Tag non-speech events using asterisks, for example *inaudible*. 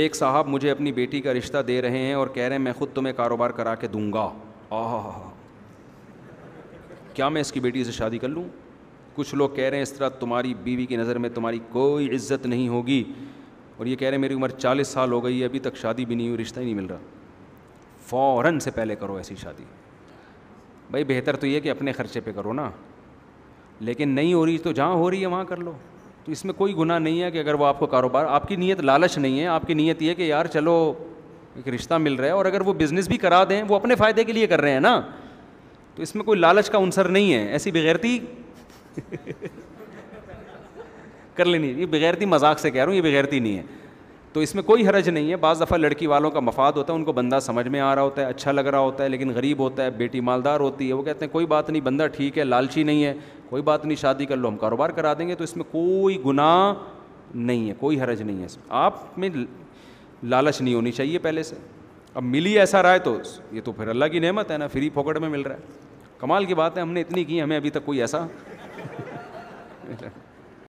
एक साहब मुझे अपनी बेटी का रिश्ता दे रहे हैं और कह रहे हैं मैं खुद तुम्हें कारोबार करा के दूंगा आह क्या मैं इसकी बेटी से शादी कर लूँ कुछ लोग कह रहे हैं इस तरह तुम्हारी बीवी की नज़र में तुम्हारी कोई इज्जत नहीं होगी और ये कह रहे हैं मेरी उम्र चालीस साल हो गई है अभी तक शादी भी नहीं हुई रिश्ता ही नहीं मिल रहा फ़ौर से पहले करो ऐसी शादी भाई बेहतर तो यह कि अपने ख़र्चे पर करो ना लेकिन नहीं हो रही तो जहाँ हो रही है वहाँ कर लो तो इसमें कोई गुना नहीं है कि अगर वो आपको कारोबार आपकी नीयत लालच नहीं है आपकी नीयत ये कि यार चलो एक रिश्ता मिल रहा है और अगर वो बिज़नेस भी करा दें वो अपने फ़ायदे के लिए कर रहे हैं ना तो इसमें कोई लालच का अनसर नहीं है ऐसी बगैरती *laughs* कर लेनी ये बगैरती मजाक से कह रहा हूँ ये बगैरती नहीं है तो इसमें कोई हरज नहीं है बाज़ दफ़ा लड़की वालों का मफाद होता है उनको बंदा समझ में आ रहा होता है अच्छा लग रहा होता है लेकिन गरीब होता है बेटी मालदार होती है वो कहते हैं कोई बात नहीं बंदा ठीक है लालची नहीं है कोई बात नहीं शादी कर लो हम कारोबार करा देंगे तो इसमें कोई गुनाह नहीं है कोई हरज नहीं है इसमें आप में लालच नहीं होनी चाहिए पहले से अब मिली ऐसा रहा है तो ये तो फिर अल्लाह की नेमत है ना फ्री फोकट में मिल रहा है कमाल की बात है हमने इतनी की हमें अभी तक कोई ऐसा